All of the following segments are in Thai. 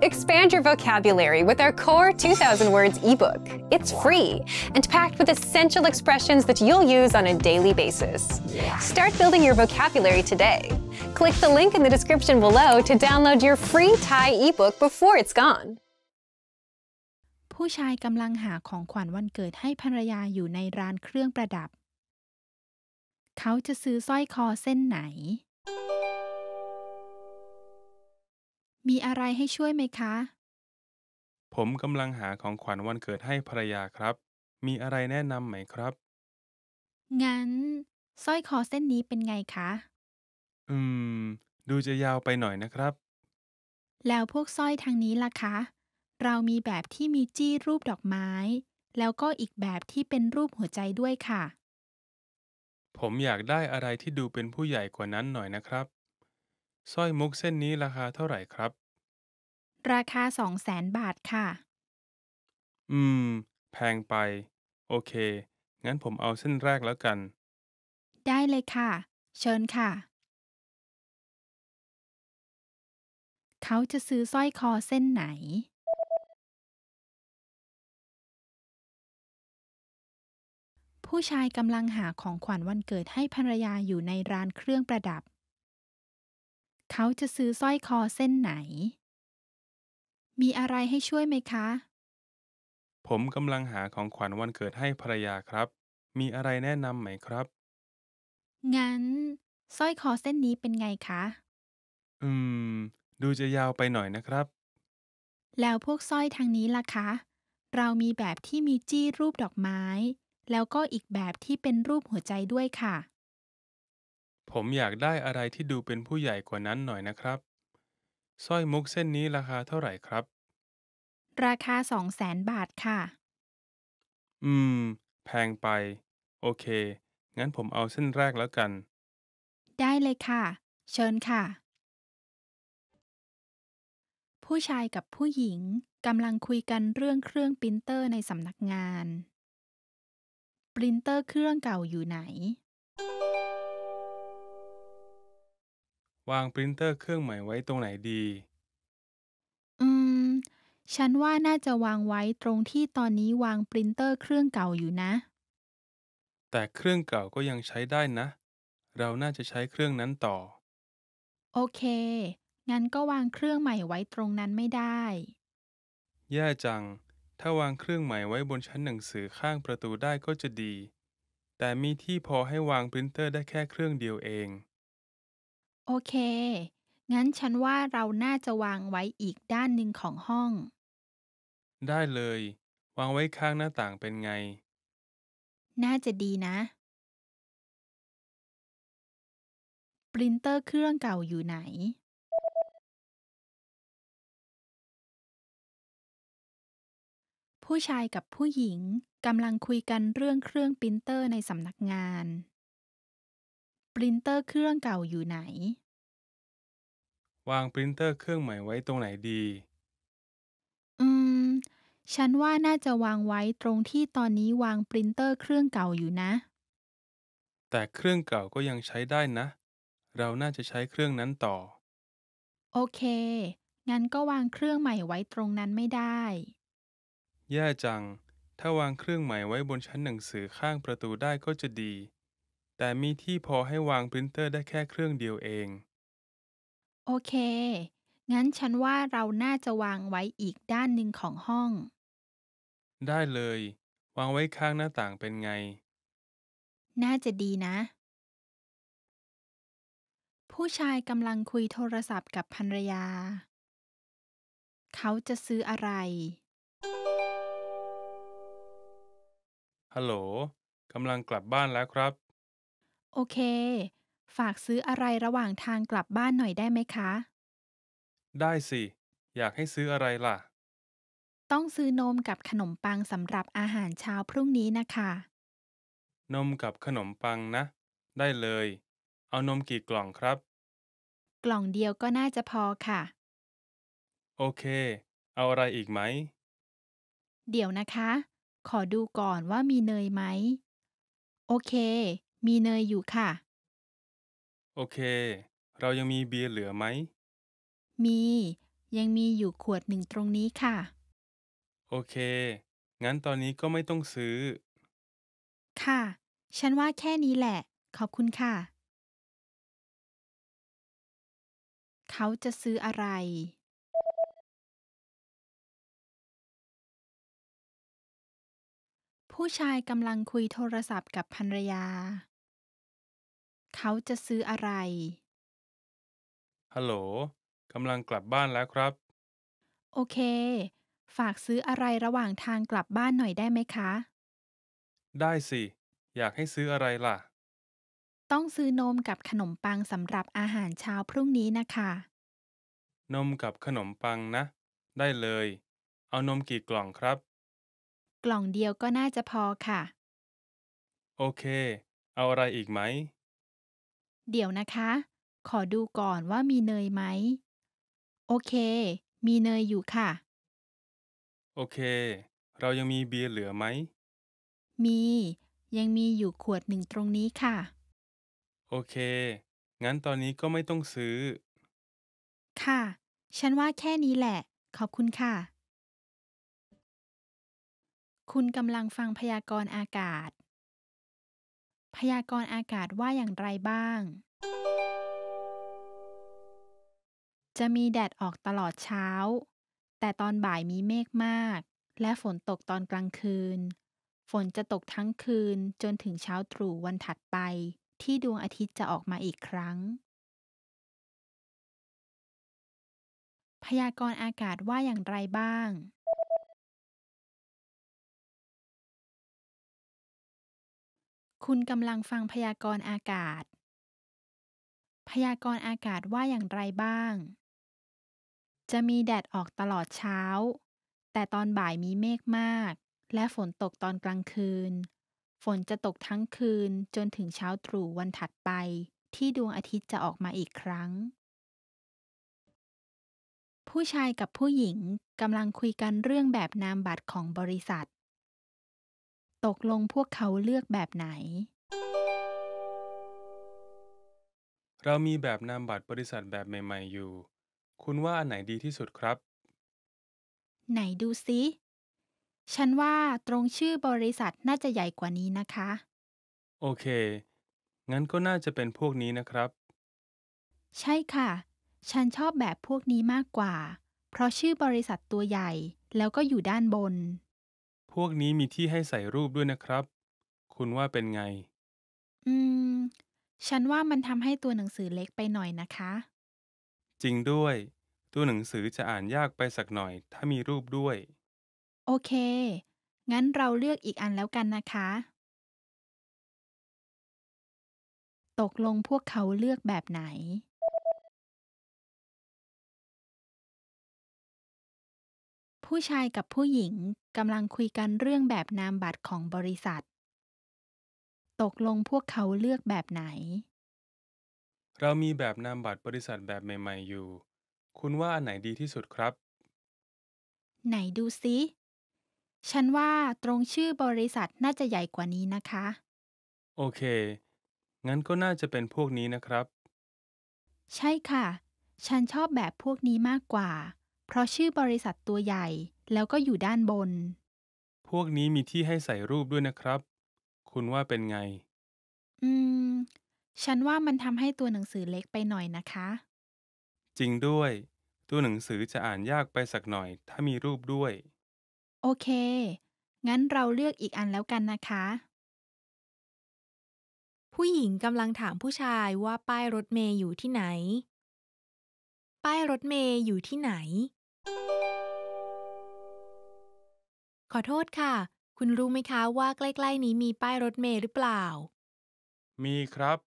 Expand your vocabulary with our Core 2000 Words ebook. It's free and packed with essential expressions that you'll use on a daily basis. Start building your vocabulary today. Click the link in the description below to download your free Thai ebook before it's gone. ผู้ชายกำลังหาของขวัญวันเกิดให้ภรรยาอยู่ในร้านเครื่องประดับ เขาจะซื้อสร้อยคอเส้นไหนมีอะไรให้ช่วยไหมคะ ผมกำลังหาของขวัญวันเกิดให้ภรรยาครับ มีอะไรแนะนำไหมครับ งั้นสร้อยคอเส้นนี้เป็นไงคะ อืม ดูจะยาวไปหน่อยนะครับ แล้วพวกสร้อยทางนี้ล่ะคะ เรามีแบบที่มีจี้รูปดอกไม้ แล้วก็อีกแบบที่เป็นรูปหัวใจด้วยค่ะ ผมอยากได้อะไรที่ดูเป็นผู้ใหญ่กว่านั้นหน่อยนะครับสร้อยมุกเส้นนี้ราคาเท่าไหร่ครับ ราคาสองแสนบาทค่ะ อืม แพงไป โอเค งั้นผมเอาเส้นแรกแล้วกัน ได้เลยค่ะ เชิญค่ะ เขาจะซื้อสร้อยคอเส้นไหน ผู้ชายกำลังหาของขวัญวันเกิดให้ภรรยาอยู่ในร้านเครื่องประดับเขาจะซื้อสร้อยคอเส้นไหน มีอะไรให้ช่วยไหมคะ ผมกำลังหาของขวัญวันเกิดให้ภรรยาครับ มีอะไรแนะนำไหมครับ งั้นสร้อยคอเส้นนี้เป็นไงคะ อืม ดูจะยาวไปหน่อยนะครับ แล้วพวกสร้อยทางนี้ล่ะคะ เรามีแบบที่มีจี้รูปดอกไม้ แล้วก็อีกแบบที่เป็นรูปหัวใจด้วยค่ะผมอยากได้อะไรที่ดูเป็นผู้ใหญ่กว่านั้นหน่อยนะครับ สร้อยมุกเส้นนี้ราคาเท่าไหร่ครับ ราคาสองแสนบาทค่ะ อืม แพงไป โอเค งั้นผมเอาเส้นแรกแล้วกัน ได้เลยค่ะ เชิญค่ะ ผู้ชายกับผู้หญิงกำลังคุยกันเรื่องเครื่องปรินเตอร์ในสำนักงานปรินเตอร์เครื่องเก่าอยู่ไหนวางปรินเตอร์เครื่องใหม่ไว้ตรงไหนดี อืม ฉันว่าน่าจะวางไว้ตรงที่ตอนนี้วางปรินเตอร์เครื่องเก่าอยู่นะ แต่เครื่องเก่าก็ยังใช้ได้นะ เราน่าจะใช้เครื่องนั้นต่อ โอเค งั้นก็วางเครื่องใหม่ไว้ตรงนั้นไม่ได้ แย่จัง ถ้าวางเครื่องใหม่ไว้บนชั้นหนังสือข้างประตูได้ก็จะดี แต่มีที่พอให้วางปรินเตอร์ได้แค่เครื่องเดียวเองโอเค งั้นฉันว่าเราน่าจะวางไว้อีกด้านหนึ่งของห้อง ได้เลย วางไว้ข้างหน้าต่างเป็นไง น่าจะดีนะปรินเตอร์เครื่องเก่าอยู่ไหน ผู้ชายกับผู้หญิงกำลังคุยกันเรื่องเครื่องปรินเตอร์ในสำนักงานรินเตอร์เครื่องเก่าอยู่ไหน วางปรินเตอร์เครื่องใหม่ไว้ตรงไหนดี อืม ฉันว่าน่าจะวางไว้ตรงที่ตอนนี้วางปรินเตอร์เครื่องเก่าอยู่นะ แต่เครื่องเก่าก็ยังใช้ได้นะ เราน่าจะใช้เครื่องนั้นต่อ โอเค งั้นก็วางเครื่องใหม่ไว้ตรงนั้นไม่ได้ แย่จัง ถ้าวางเครื่องใหม่ไว้บนชั้นหนังสือข้างประตูได้ก็จะดีแต่มีที่พอให้วางพรินเตอร์ได้แค่เครื่องเดียวเอง โอเค งั้นฉันว่าเราน่าจะวางไว้อีกด้านหนึ่งของห้อง ได้เลย วางไว้ข้างหน้าต่างเป็นไง น่าจะดีนะ ผู้ชายกำลังคุยโทรศัพท์กับภรรยา เขาจะซื้ออะไรฮัลโหลกำลังกลับบ้านแล้วครับโอเค ฝากซื้ออะไรระหว่างทางกลับบ้านหน่อยได้ไหมคะ ได้สิ อยากให้ซื้ออะไรล่ะ ต้องซื้อนมกับขนมปังสำหรับอาหารเช้าพรุ่งนี้นะคะ นมกับขนมปังนะ ได้เลย เอานมกี่กล่องครับ กล่องเดียวก็น่าจะพอค่ะ โอเค เอาอะไรอีกไหม เดี๋ยวนะคะ ขอดูก่อนว่ามีเนยไหม โอเคมีเนยอยู่ค่ะ โอเค เรายังมีเบียร์เหลือไหม มี ยังมีอยู่ขวดหนึ่งตรงนี้ค่ะ โอเค งั้นตอนนี้ก็ไม่ต้องซื้อ ค่ะ ฉันว่าแค่นี้แหละ ขอบคุณค่ะ เขาจะซื้ออะไร ผู้ชายกำลังคุยโทรศัพท์กับภรรยาเขาจะซื้ออะไร ฮัลโหลกำลังกลับบ้านแล้วครับ โอเค ฝากซื้ออะไรระหว่างทางกลับบ้านหน่อยได้ไหมคะ ได้สิ อยากให้ซื้ออะไรล่ะ ต้องซื้อนมกับขนมปังสำหรับอาหารเช้าพรุ่งนี้นะคะ นมกับขนมปังนะ ได้เลย เอานมกี่กล่องครับ กล่องเดียวก็น่าจะพอค่ะ โอเค เอาอะไรอีกไหมเดี๋ยวนะคะ ขอดูก่อนว่ามีเนยไหม โอเค มีเนยอยู่ค่ะ โอเค เรายังมีเบียร์เหลือไหม มี ยังมีอยู่ขวดหนึ่งตรงนี้ค่ะ โอเค งั้นตอนนี้ก็ไม่ต้องซื้อ ค่ะ ฉันว่าแค่นี้แหละ ขอบคุณค่ะ คุณกำลังฟังพยากรณ์อากาศพยากรณ์อากาศว่าอย่างไรบ้าง จะมีแดดออกตลอดเช้า แต่ตอนบ่ายมีเมฆมาก และฝนตกตอนกลางคืน ฝนจะตกทั้งคืนจนถึงเช้าตรู่วันถัดไป ที่ดวงอาทิตย์จะออกมาอีกครั้ง พยากรณ์อากาศว่าอย่างไรบ้างคุณกำลังฟังพยากรณ์อากาศ พยากรณ์อากาศว่าอย่างไรบ้าง จะมีแดดออกตลอดเช้า แต่ตอนบ่ายมีเมฆมาก และฝนตกตอนกลางคืน ฝนจะตกทั้งคืนจนถึงเช้าตรู่วันถัดไป ที่ดวงอาทิตย์จะออกมาอีกครั้ง ผู้ชายกับผู้หญิงกำลังคุยกันเรื่องแบบนามบัตรของบริษัทตกลงพวกเขาเลือกแบบไหน เรามีแบบนามบัตรบริษัทแบบใหม่ ๆอยู่ คุณว่าอันไหนดีที่สุดครับ ไหนดูซิ ฉันว่าตรงชื่อบริษัทน่าจะใหญ่กว่านี้นะคะ โอเค งั้นก็น่าจะเป็นพวกนี้นะครับ ใช่ค่ะ ฉันชอบแบบพวกนี้มากกว่า เพราะชื่อบริษัทตัวใหญ่แล้วก็อยู่ด้านบนวกนี้มีที่ให้ใส่รูปด้วยนะครับ คุณว่าเป็นไง อืม ฉันว่ามันทำให้ตัวหนังสือเล็กไปหน่อยนะคะ จริงด้วย ตัวหนังสือจะอ่านยากไปสักหน่อยถ้ามีรูปด้วย โอเค งั้นเราเลือกอีกอันแล้วกันนะคะ ตกลงพวกเขาเลือกแบบไหนผู้ชายกับผู้หญิงกำลังคุยกันเรื่องแบบนามบัตรของบริษัท ตกลงพวกเขาเลือกแบบไหน เรามีแบบนามบัตรบริษัทแบบใหม่ๆอยู่ คุณว่าอันไหนดีที่สุดครับ ไหนดูซิ ฉันว่าตรงชื่อบริษัทน่าจะใหญ่กว่านี้นะคะ โอเค งั้นก็น่าจะเป็นพวกนี้นะครับ ใช่ค่ะ ฉันชอบแบบพวกนี้มากกว่าเพราะชื่อบริษัทตัวใหญ่แล้วก็อยู่ด้านบน พวกนี้มีที่ให้ใส่รูปด้วยนะครับ คุณว่าเป็นไง อืม ฉันว่ามันทำให้ตัวหนังสือเล็กไปหน่อยนะคะ จริงด้วย ตัวหนังสือจะอ่านยากไปสักหน่อยถ้ามีรูปด้วย โอเค งั้นเราเลือกอีกอันแล้วกันนะคะ ผู้หญิงกำลังถามผู้ชายว่าป้ายรถเมย์อยู่ที่ไหน ป้ายรถเมย์อยู่ที่ไหนขอโทษค่ะ คุณรู้ไหมคะว่าใกล้ ๆ นี้มีป้ายรถเมล์หรือเปล่า มีครับ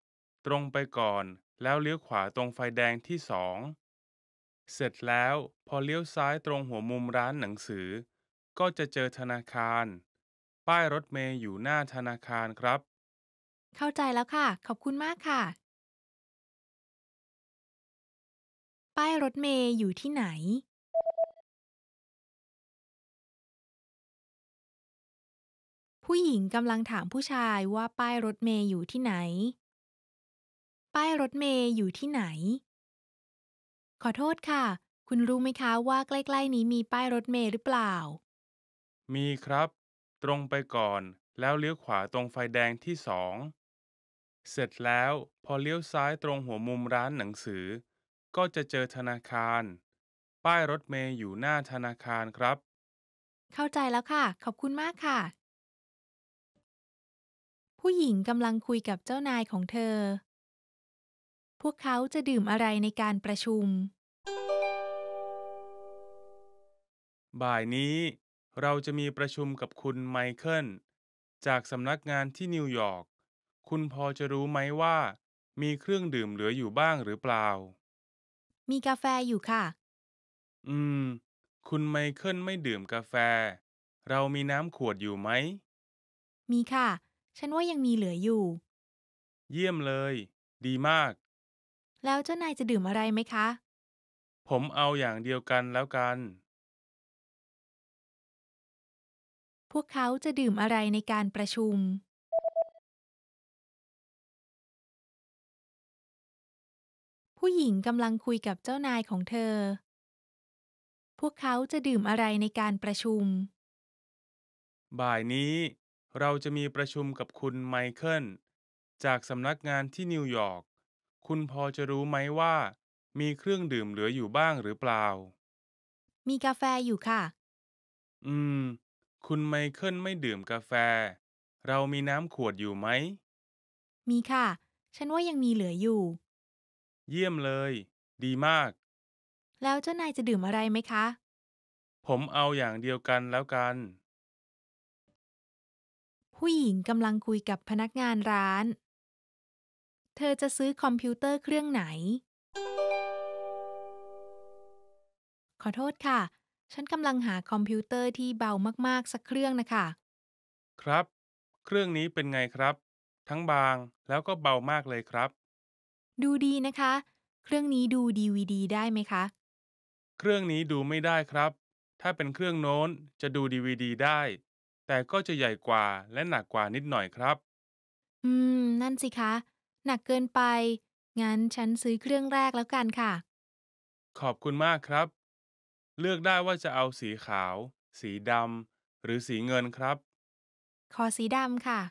ตรงไปก่อน แล้วเลี้ยวขวาตรงไฟแดงที่สอง เสร็จแล้วพอเลี้ยวซ้ายตรงหัวมุมร้านหนังสือ ก็จะเจอธนาคาร ป้ายรถเมย์อยู่หน้าธนาคารครับ เข้าใจแล้วค่ะ ขอบคุณมากค่ะ ป้ายรถเมย์อยู่ที่ไหนผู้หญิงกำลังถามผู้ชายว่าป้ายรถเมย์อยู่ที่ไหน ป้ายรถเมย์อยู่ที่ไหน ขอโทษค่ะ คุณรู้ไหมคะว่าใกล้ ๆ นี้มีป้ายรถเมย์หรือเปล่า มีครับ ตรงไปก่อนแล้วเลี้ยวขวาตรงไฟแดงที่สอง เสร็จแล้วพอเลี้ยวซ้ายตรงหัวมุมร้านหนังสือ ก็จะเจอธนาคาร ป้ายรถเมย์อยู่หน้าธนาคารครับ เข้าใจแล้วค่ะ ขอบคุณมากค่ะผู้หญิงกำลังคุยกับเจ้านายของเธอ พวกเขาจะดื่มอะไรในการประชุม บ่ายนี้ เราจะมีประชุมกับคุณไมเคิลจากสำนักงานที่นิวยอร์ก คุณพอจะรู้ไหมว่า มีเครื่องดื่มเหลืออยู่บ้างหรือเปล่า มีกาแฟอยู่ค่ะ อืม คุณไมเคิลไม่ดื่มกาแฟ เรามีน้ำขวดอยู่ไหม มีค่ะฉันว่ายังมีเหลืออยู่ เยี่ยมเลย ดีมาก แล้วเจ้านายจะดื่มอะไรไหมคะ ผมเอาอย่างเดียวกันแล้วกัน พวกเขาจะดื่มอะไรในการประชุม ผู้หญิงกำลังคุยกับเจ้านายของเธอ พวกเขาจะดื่มอะไรในการประชุม บ่ายนี้เราจะมีประชุมกับคุณไมเคิลจากสำนักงานที่นิวยอร์ก คุณพอจะรู้ไหมว่า มีเครื่องดื่มเหลืออยู่บ้างหรือเปล่า มีกาแฟอยู่ค่ะ อืม คุณไมเคิลไม่ดื่มกาแฟ เรามีน้ำขวดอยู่ไหม มีค่ะ ฉันว่ายังมีเหลืออยู่ เยี่ยมเลย ดีมาก แล้วเจ้านายจะดื่มอะไรไหมคะ ผมเอาอย่างเดียวกันแล้วกันผู้หญิงกำลังคุยกับพนักงานร้าน เธอจะซื้อคอมพิวเตอร์เครื่องไหน ขอโทษค่ะ ฉันกำลังหาคอมพิวเตอร์ที่เบามากๆ สักเครื่องนะคะ ครับ เครื่องนี้เป็นไงครับ ทั้งบางแล้วก็เบามากเลยครับ ดูดีนะคะ เครื่องนี้ดูดีวดีได้ไหมคะ เครื่องนี้ดูไม่ได้ครับ ถ้าเป็นเครื่องโน้นจะดูดีวดีได้แต่ก็จะใหญ่กว่าและหนักกว่านิดหน่อยครับ อืม นั่นสิคะ หนักเกินไป งั้นฉันซื้อเครื่องแรกแล้วกันค่ะ ขอบคุณมากครับ เลือกได้ว่าจะเอาสีขาว สีดำ หรือสีเงินครับ ขอสีดำค่ะ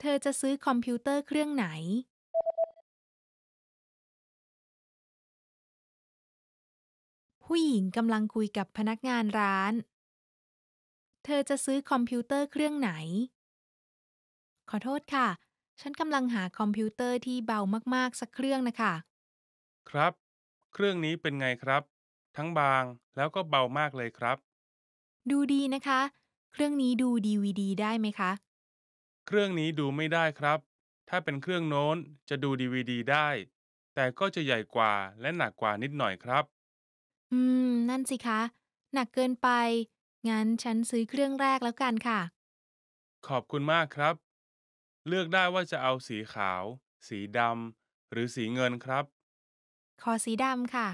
เธอจะซื้อคอมพิวเตอร์เครื่องไหนผู้หญิงกำลังคุยกับพนักงานร้าน เธอจะซื้อคอมพิวเตอร์เครื่องไหน ขอโทษค่ะ ฉันกำลังหาคอมพิวเตอร์ที่เบามากๆสักเครื่องนะคะ ครับ เครื่องนี้เป็นไงครับ ทั้งบางแล้วก็เบามากเลยครับ ดูดีนะคะ เครื่องนี้ดูดีวีดีได้ไหมคะ เครื่องนี้ดูไม่ได้ครับ ถ้าเป็นเครื่องโน้นจะดูดีวีดีได้ แต่ก็จะใหญ่กว่าและหนักกว่านิดหน่อยครับอืม นั่นสิคะ หนักเกินไป งั้นฉันซื้อเครื่องแรกแล้วกันค่ะ ขอบคุณมากครับ เลือกได้ว่าจะเอาสีขาว สีดำหรือสีเงินครับ ขอสีดำค่ะ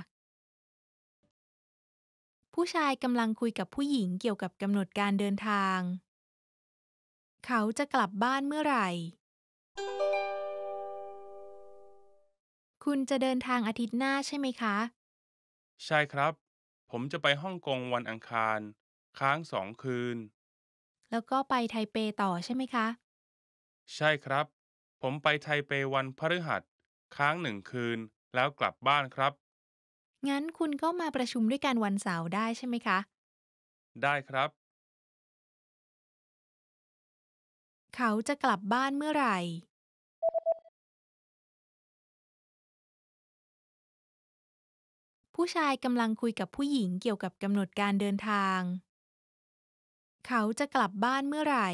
ผู้ชายกำลังคุยกับผู้หญิงเกี่ยวกับกำหนดการเดินทาง เขาจะกลับบ้านเมื่อไหร่ คุณจะเดินทางอาทิตย์หน้าใช่ไหมคะใช่ครับ ผมจะไปฮ่องกงวันอังคาร ค้างสองคืน แล้วก็ไปไทเปต่อใช่ไหมคะ ใช่ครับ ผมไปไทเปวันพฤหัสค้างหนึ่งคืนแล้วกลับบ้านครับ งั้นคุณก็มาประชุมด้วยกันวันเสาร์ได้ใช่ไหมคะ ได้ครับ เขาจะกลับบ้านเมื่อไหร่ผู้ชายกำลังคุยกับผู้หญิงเกี่ยวกับกำหนดการเดินทาง เขาจะกลับบ้านเมื่อไหร่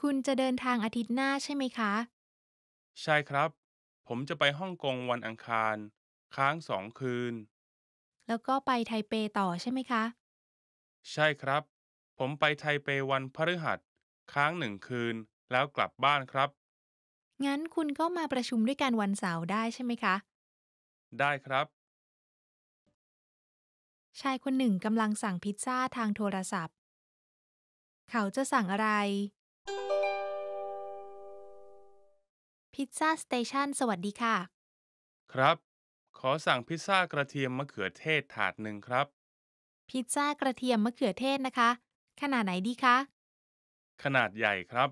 คุณจะเดินทางอาทิตย์หน้าใช่ไหมคะ ใช่ครับ ผมจะไปฮ่องกงวันอังคาร ค้างสองคืน แล้วก็ไปไทเปต่อใช่ไหมคะ ใช่ครับ ผมไปไทเปวันพฤหัสค้างหนึ่งคืน แล้วกลับบ้านครับ งั้นคุณก็มาประชุมด้วยกันวันเสาร์ได้ใช่ไหมคะได้ครับชายคนหนึ่งกำลังสั่งพิซซ่าทางโทรศัพท์ เขาจะสั่งอะไรพิซซ่าสเตชันสวัสดีค่ะ ครับ ขอสั่งพิซซ่ากระเทียมมะเขือเทศถาดหนึ่งครับ พิซซ่ากระเทียมมะเขือเทศนะคะ ขนาดไหนดีคะ ขนาดใหญ่ครับ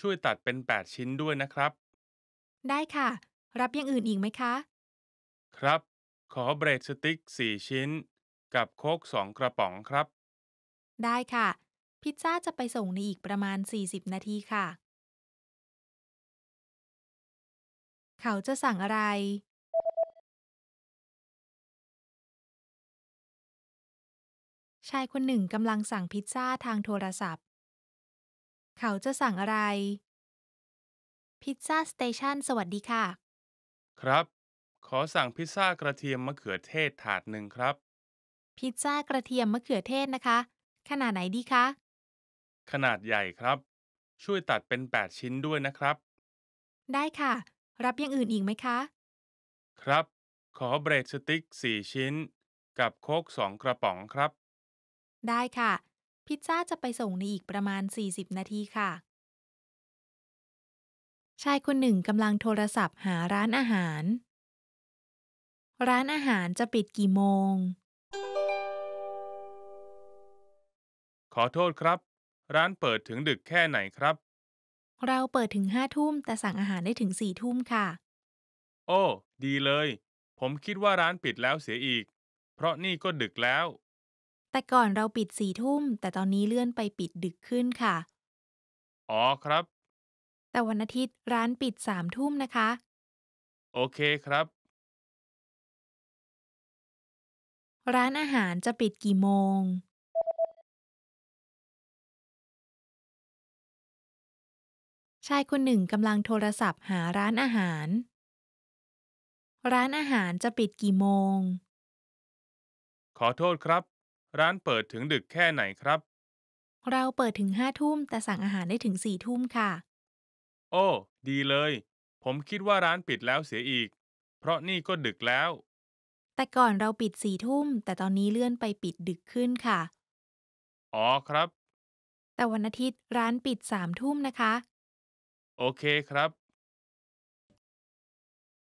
ช่วยตัดเป็น 8 ชิ้นด้วยนะครับ ได้ค่ะ รับอย่างอื่นอีกไหมคะครับ ขอเบรดสติ๊กสี่ชิ้น กับโคกสองกระป๋องครับ ได้ค่ะ พิซซ่าจะไปส่งในอีกประมาณ 40 นาทีค่ะ เขาจะสั่งอะไร ชายคนหนึ่งกำลังสั่งพิซซ่าทางโทรศัพท์ เขาจะสั่งอะไรพิซซ่าสเตชันสวัสดีค่ะ ครับขอสั่งพิซซ่ากระเทียมมะเขือเทศถาดหนึ่งครับ พิซซ่ากระเทียมมะเขือเทศนะคะ ขนาดไหนดีคะขนาดใหญ่ครับ ช่วยตัดเป็น 8 ชิ้นด้วยนะครับ ได้ค่ะ รับอย่างอื่นอีกไหมคะ ครับ ขอเบรดสติ๊ก4 ชิ้น กับโค้ก2 กระป๋องครับ ได้ค่ะ พิซซ่าจะไปส่งในอีกประมาณ 40 นาทีค่ะ ชายคนหนึ่งกำลังโทรศัพท์หาร้านอาหารร้านอาหารจะปิดกี่โมง ขอโทษครับ ร้านเปิดถึงดึกแค่ไหนครับ เราเปิดถึงห้าทุ่มแต่สั่งอาหารได้ถึงสี่ทุ่มค่ะ โอ้ ดีเลย ผมคิดว่าร้านปิดแล้วเสียอีก เพราะนี่ก็ดึกแล้ว แต่ก่อนเราปิดสี่ทุ่มแต่ตอนนี้เลื่อนไปปิดดึกขึ้นค่ะ อ๋อครับ แต่วันอาทิตย์ร้านปิดสามทุ่มนะคะ โอเคครับร้านอาหารจะปิดกี่โมง ชายคนหนึ่งกำลังโทรศัพท์หาร้านอาหาร ร้านอาหารจะปิดกี่โมง ขอโทษครับ ร้านเปิดถึงดึกแค่ไหนครับ เราเปิดถึงห้าทุ่มแต่สั่งอาหารได้ถึงสี่ทุ่มค่ะ โอ้ ดีเลย ผมคิดว่าร้านปิดแล้วเสียอีก เพราะนี่ก็ดึกแล้วแต่ก่อนเราปิดสี่ทุ่มแต่ตอนนี้เลื่อนไปปิดดึกขึ้นค่ะ อ๋อครับ แต่วันอาทิตย์ร้านปิดสามทุ่มนะคะ โอเคครับ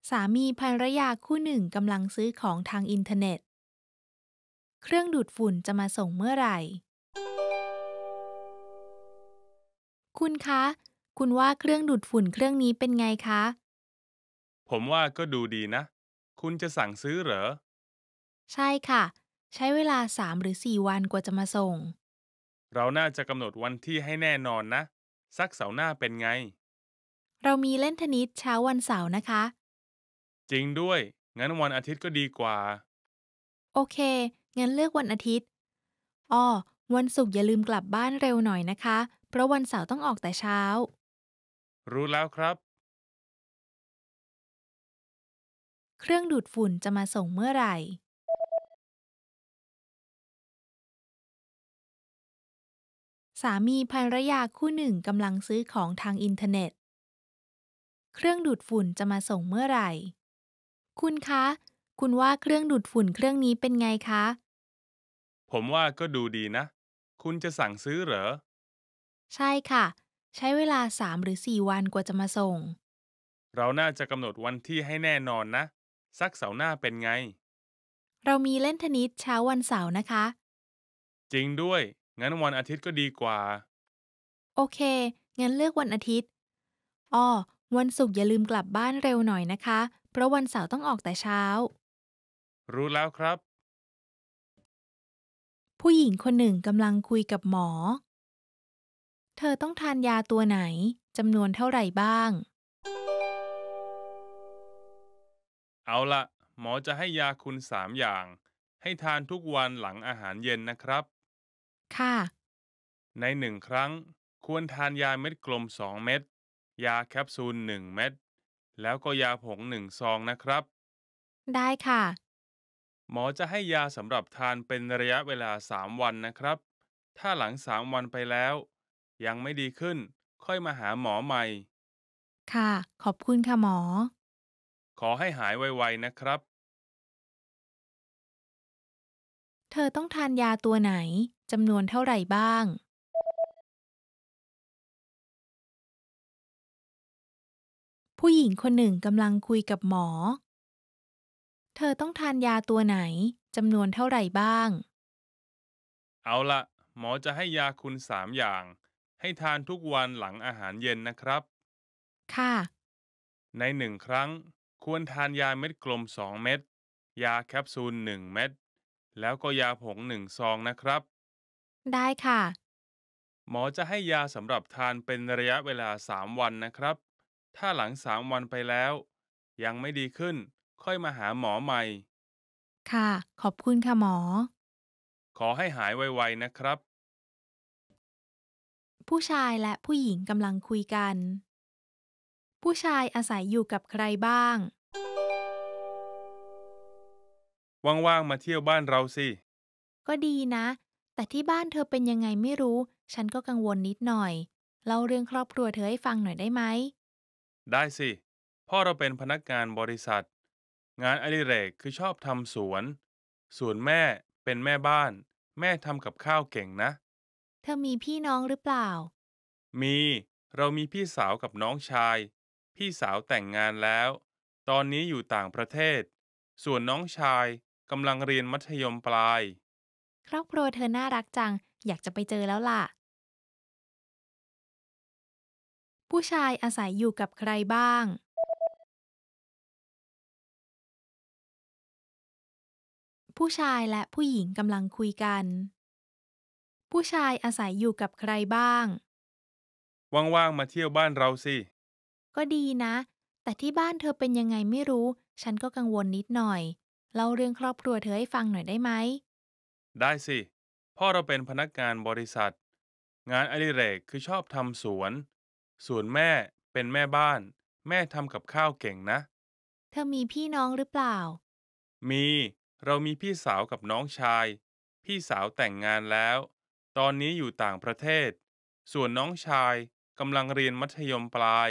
สามีภรรยาคู่หนึ่งกำลังซื้อของทางอินเทอร์เน็ต เครื่องดูดฝุ่นจะมาส่งเมื่อไหร่ คุณคะ คุณว่าเครื่องดูดฝุ่นเครื่องนี้เป็นไงคะ ผมว่าก็ดูดีนะคุณจะสั่งซื้อเหรอ ใช่ค่ะ ใช้เวลา 3 หรือ 4 วันกว่าจะมาส่ง เราน่าจะกำหนดวันที่ให้แน่นอนนะ สักเสาร์หน้าเป็นไง เรามีเล่นเทนนิสเช้าวันเสาร์นะคะ จริงด้วย งั้นวันอาทิตย์ก็ดีกว่า โอเค งั้นเลือกวันอาทิตย์อ้อวันศุกร์อย่าลืมกลับบ้านเร็วหน่อยนะคะ เพราะวันเสาร์ต้องออกแต่เช้า รู้แล้วครับเครื่องดูดฝุ่นจะมาส่งเมื่อไหร่ สามีภรรยาคู่หนึ่งกำลังซื้อของทางอินเทอร์เน็ต เครื่องดูดฝุ่นจะมาส่งเมื่อไหร่ คุณคะ คุณว่าเครื่องดูดฝุ่นเครื่องนี้เป็นไงคะ ผมว่าก็ดูดีนะ คุณจะสั่งซื้อเหรอ ใช่ค่ะ ใช้เวลาสามหรือสี่วันกว่าจะมาส่ง เราน่าจะกำหนดวันที่ให้แน่นอนนะซักเสาร์หน้าเป็นไง เรามีเล่นเทนนิสเช้าวันเสาร์นะคะ จริงด้วย งั้นวันอาทิตย์ก็ดีกว่า โอเค งั้นเลือกวันอาทิตย์อ้อวันศุกร์อย่าลืมกลับบ้านเร็วหน่อยนะคะ เพราะวันเสาร์ต้องออกแต่เช้า รู้แล้วครับ ผู้หญิงคนหนึ่งกำลังคุยกับหมอ เธอต้องทานยาตัวไหนจำนวนเท่าไหร่บ้างเอาละหมอจะให้ยาคุณสามอย่าง ให้ทานทุกวันหลังอาหารเย็นนะครับ ค่ะ ในหนึ่งครั้งควรทานยาเม็ดกลมสองเม็ดยาแคปซูลหนึ่งเม็ดแล้วก็ยาผงหนึ่งซองนะครับ ได้ค่ะ หมอจะให้ยาสำหรับทานเป็นระยะเวลาสามวันนะครับ ถ้าหลังสามวันไปแล้ว ยังไม่ดีขึ้น ค่อยมาหาหมอใหม่ ค่ะ ขอบคุณค่ะหมอขอให้หายไวๆนะครับ เธอต้องทานยาตัวไหนจำนวนเท่าไหร่บ้าง ผู้หญิงคนหนึ่งกำลังคุยกับหมอ เธอต้องทานยาตัวไหนจำนวนเท่าไหร่บ้าง เอาละหมอจะให้ยาคุณสามอย่าง ให้ทานทุกวันหลังอาหารเย็นนะครับ ค่ะ ในหนึ่งครั้งควรทานยาเม็ดกลม 2 เม็ด ยาแคปซูล 1 เม็ด แล้วก็ยาผง 1 ซองนะครับ ได้ค่ะ หมอจะให้ยาสำหรับทานเป็นระยะเวลา 3 วันนะครับ ถ้าหลัง 3 วันไปแล้ว ยังไม่ดีขึ้น ค่อยมาหาหมอใหม่ ค่ะขอบคุณค่ะหมอ ขอให้หายไวๆนะครับ ผู้ชายและผู้หญิงกำลังคุยกันผู้ชายอาศัยอยู่กับใครบ้าง ว่างๆ มาเที่ยวบ้านเราสิ ก็ดีนะ แต่ที่บ้านเธอเป็นยังไงไม่รู้ ฉันก็กังวลนิดหน่อยเล่าเรื่องครอบครัวเธอให้ฟังหน่อยได้ไหม ได้สิ พ่อเราเป็นพนักงานบริษัท งานอดิเรกคือชอบทำสวน ส่วนแม่เป็นแม่บ้าน แม่ทำกับข้าวเก่งนะ เธอมีพี่น้องหรือเปล่า มี เรามีพี่สาวกับน้องชายพี่สาวแต่งงานแล้ว ตอนนี้อยู่ต่างประเทศ ส่วนน้องชายกำลังเรียนมัธยมปลาย ครอบครัวเธอน่ารักจัง อยากจะไปเจอแล้วล่ะ ผู้ชายอาศัยอยู่กับใครบ้าง ผู้ชายและผู้หญิงกำลังคุยกัน ผู้ชายอาศัยอยู่กับใครบ้าง ว่างๆมาเที่ยวบ้านเราสิก็ดีนะ แต่ที่บ้านเธอเป็นยังไงไม่รู้ ฉันก็กังวลนิดหน่อย เล่าเรื่องครอบครัวเธอให้ฟังหน่อยได้ไหม ได้สิ พ่อเราเป็นพนักงานบริษัท งานอดิเรกคือชอบทำสวน ส่วนแม่เป็นแม่บ้าน แม่ทำกับข้าวเก่งนะ เธอมีพี่น้องหรือเปล่า มี เรามีพี่สาวกับน้องชาย พี่สาวแต่งงานแล้ว ตอนนี้อยู่ต่างประเทศ ส่วนน้องชายกำลังเรียนมัธยมปลาย